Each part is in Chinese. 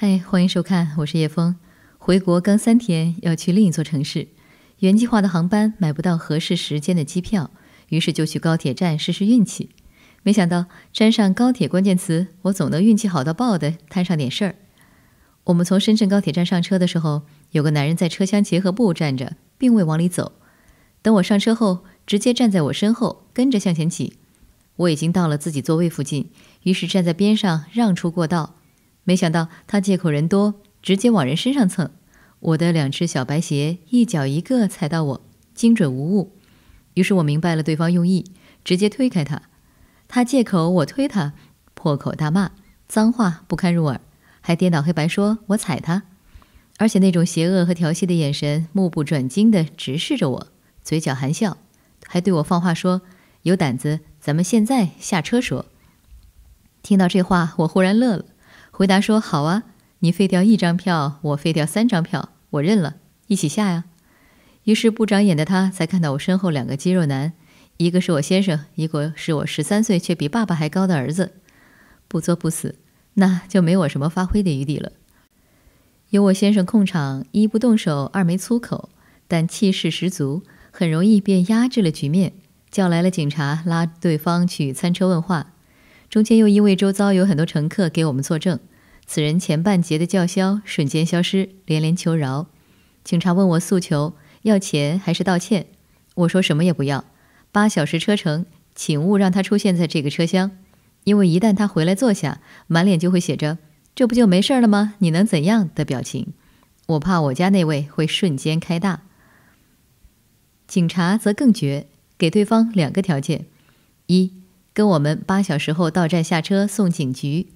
嗨，欢迎收看，我是叶峰。回国刚三天，要去另一座城市，原计划的航班买不到合适时间的机票，于是就去高铁站试试运气。没想到，沾上高铁关键词，我总能运气好到爆的摊上点事儿。我们从深圳高铁站上车的时候，有个男人在车厢结合部站着，并未往里走。等我上车后，直接站在我身后，跟着向前挤。我已经到了自己座位附近，于是站在边上让出过道。没想到他借口人多，直接往人身上蹭。我的两只小白鞋，一脚一个踩到我，精准无误。于是，我明白了对方用意，直接推开他。他借口我推他，破口大骂，脏话不堪入耳，还颠倒黑白说我踩他。而且那种邪恶和调戏的眼神，目不转睛地直视着我，嘴角含笑，还对我放话说：“有胆子，咱们现在下车。”说，听到这话，我忽然乐了。回答说：“好啊，你废掉一张票，我废掉三张票，我认了，一起下呀。”于是不长眼的他才看到我身后两个肌肉男，一个是我先生，一个是我十三岁却比爸爸还高的儿子。不作不死，那就没我什么发挥的余地了。有我先生控场，一不动手，二没粗口，但气势十足，很容易便压制了局面，叫来了警察拉对方去餐车问话。中间又因为周遭有很多乘客给我们作证。此人前半截的叫嚣瞬间消失，连连求饶。警察问我诉求：要钱还是道歉？我说什么也不要。八小时车程，请勿让他出现在这个车厢，因为一旦他回来坐下，满脸就会写着“这不就没事了吗？你能怎样的表情？我怕我家那位会瞬间开大。警察则更绝，给对方两个条件：一，跟我们八小时后到站下车送警局。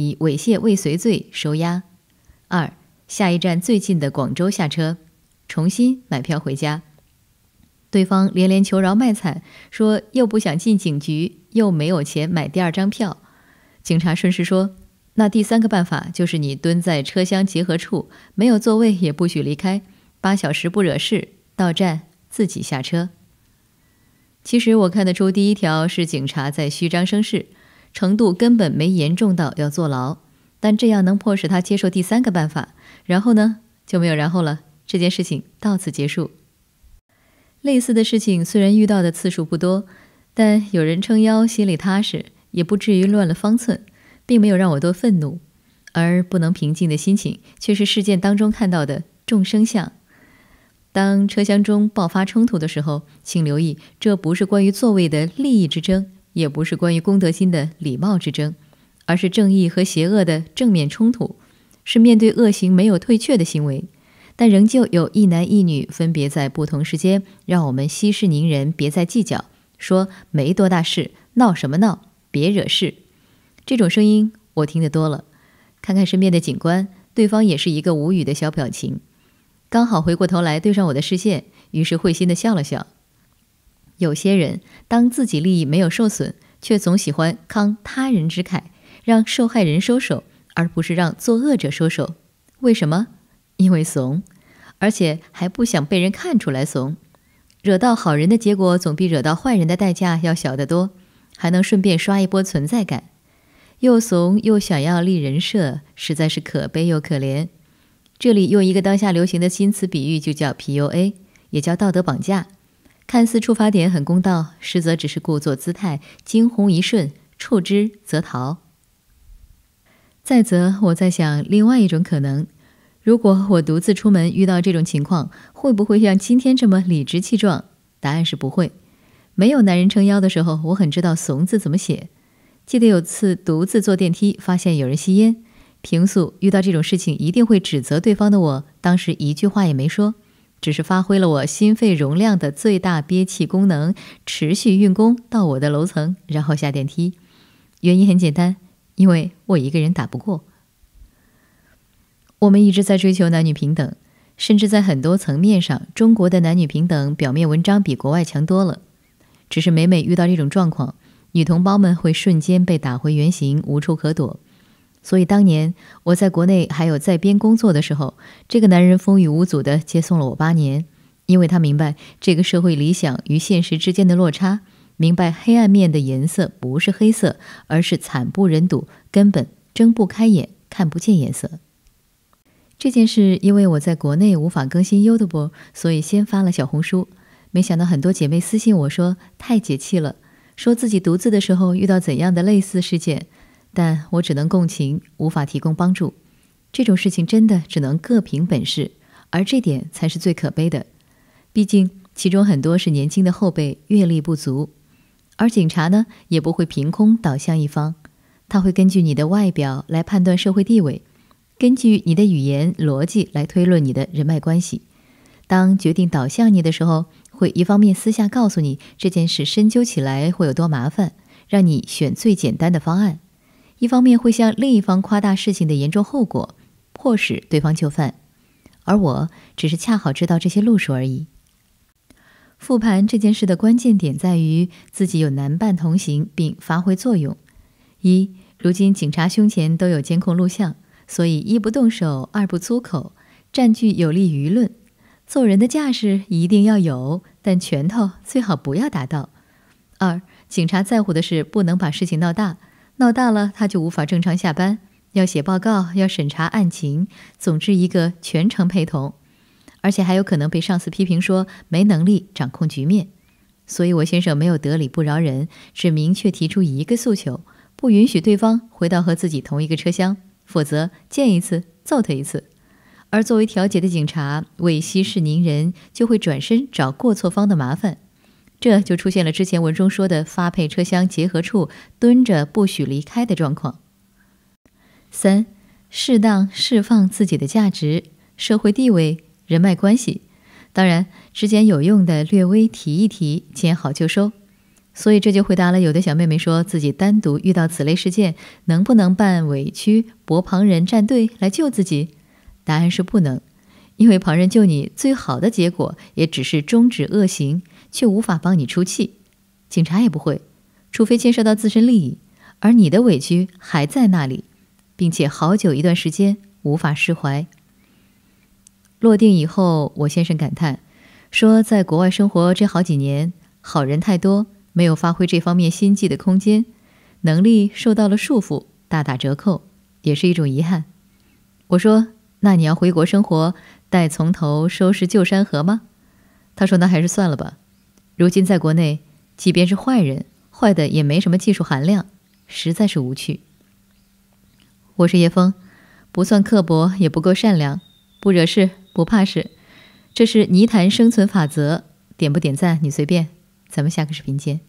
以猥亵未遂罪收押。二，下一站最近的广州下车，重新买票回家。对方连连求饶卖惨，说又不想进警局，又没有钱买第二张票。警察顺势说，那第三个办法就是你蹲在车厢结合处，没有座位也不许离开，八小时不惹事，到站自己下车。其实我看得出，第一条是警察在虚张声势。程度根本没严重到要坐牢，但这样能迫使他接受第三个办法。然后呢，就没有然后了。这件事情到此结束。类似的事情虽然遇到的次数不多，但有人撑腰，心里踏实，也不至于乱了方寸，并没有让我多愤怒。而不能平静的心情，却是事件当中看到的众生相。当车厢中爆发冲突的时候，请留意，这不是关于座位的利益之争。也不是关于公德心的礼貌之争，而是正义和邪恶的正面冲突，是面对恶行没有退却的行为，但仍旧有一男一女分别在不同时间让我们息事宁人，别再计较，说没多大事，闹什么闹，别惹事。这种声音我听得多了，看看身边的警官，对方也是一个无语的小表情，刚好回过头来对上我的视线，于是会心的笑了笑。有些人当自己利益没有受损，却总喜欢慷他人之慨，让受害人收手，而不是让作恶者收手。为什么？因为怂，而且还不想被人看出来怂。惹到好人的结果总比惹到坏人的代价要小得多，还能顺便刷一波存在感。又怂又想要立人设，实在是可悲又可怜。这里用一个当下流行的新词比喻，就叫 PUA，也叫道德绑架。看似出发点很公道，实则只是故作姿态，惊鸿一瞬，触之则逃。再则，我在想另外一种可能：如果我独自出门遇到这种情况，会不会像今天这么理直气壮？答案是不会。没有男人撑腰的时候，我很知道“怂”字怎么写。记得有次独自坐电梯，发现有人吸烟，平素遇到这种事情一定会指责对方的，我当时一句话也没说。只是发挥了我心肺容量的最大憋气功能，持续运功到我的楼层，然后下电梯。原因很简单，因为我一个人打不过。我们一直在追求男女平等，甚至在很多层面上，中国的男女平等表面文章比国外强多了。只是每每遇到这种状况，女同胞们会瞬间被打回原形，无处可躲。所以当年我在国内还有在编工作的时候，这个男人风雨无阻的接送了我八年，因为他明白这个社会理想与现实之间的落差，明白黑暗面的颜色不是黑色，而是惨不忍睹，根本睁不开眼，看不见颜色。这件事因为我在国内无法更新 YouTube，所以先发了小红书。没想到很多姐妹私信我说太解气了，说自己独自的时候遇到怎样的类似事件。但我只能共情，无法提供帮助。这种事情真的只能各凭本事，而这点才是最可悲的。毕竟其中很多是年轻的后辈阅历不足，而警察呢也不会凭空倒向一方，他会根据你的外表来判断社会地位，根据你的语言逻辑来推论你的人脉关系。当决定倒向你的时候，会一方面私下告诉你这件事深究起来会有多麻烦，让你选最简单的方案。一方面会向另一方夸大事情的严重后果，迫使对方就范；而我只是恰好知道这些路数而已。复盘这件事的关键点在于自己有男伴同行并发挥作用。一，如今警察胸前都有监控录像，所以一不动手，二不粗口，占据有利舆论。做人的架势一定要有，但拳头最好不要打到。二，警察在乎的是不能把事情闹大。闹大了，他就无法正常下班，要写报告，要审查案情。总之，一个全程陪同，而且还有可能被上司批评说没能力掌控局面。所以我先生没有得理不饶人，只明确提出一个诉求：不允许对方回到和自己同一个车厢，否则见一次揍他一次。而作为调解的警察，为息事宁人，就会转身找过错方的麻烦。这就出现了之前文中说的发配车厢结合处蹲着不许离开的状况。三，适当释放自己的价值、社会地位、人脉关系，当然只捡有用的，略微提一提，见好就收。所以这就回答了有的小妹妹说自己单独遇到此类事件，能不能扮委屈博旁人站队来救自己？答案是不能。因为旁人救你，最好的结果也只是终止恶行，却无法帮你出气。警察也不会，除非牵涉到自身利益，而你的委屈还在那里，并且好久一段时间无法释怀。落定以后，我先生感叹说：“在国外生活这好几年，好人太多，没有发挥这方面心计的空间，能力受到了束缚，大打折扣，也是一种遗憾。”我说。那你要回国生活，待从头收拾旧山河吗？他说：“那还是算了吧。如今在国内，即便是坏人，坏的也没什么技术含量，实在是无趣。”我是叶峰，不算刻薄，也不够善良，不惹事，不怕事，这是泥潭生存法则。点不点赞你随便，咱们下个视频见。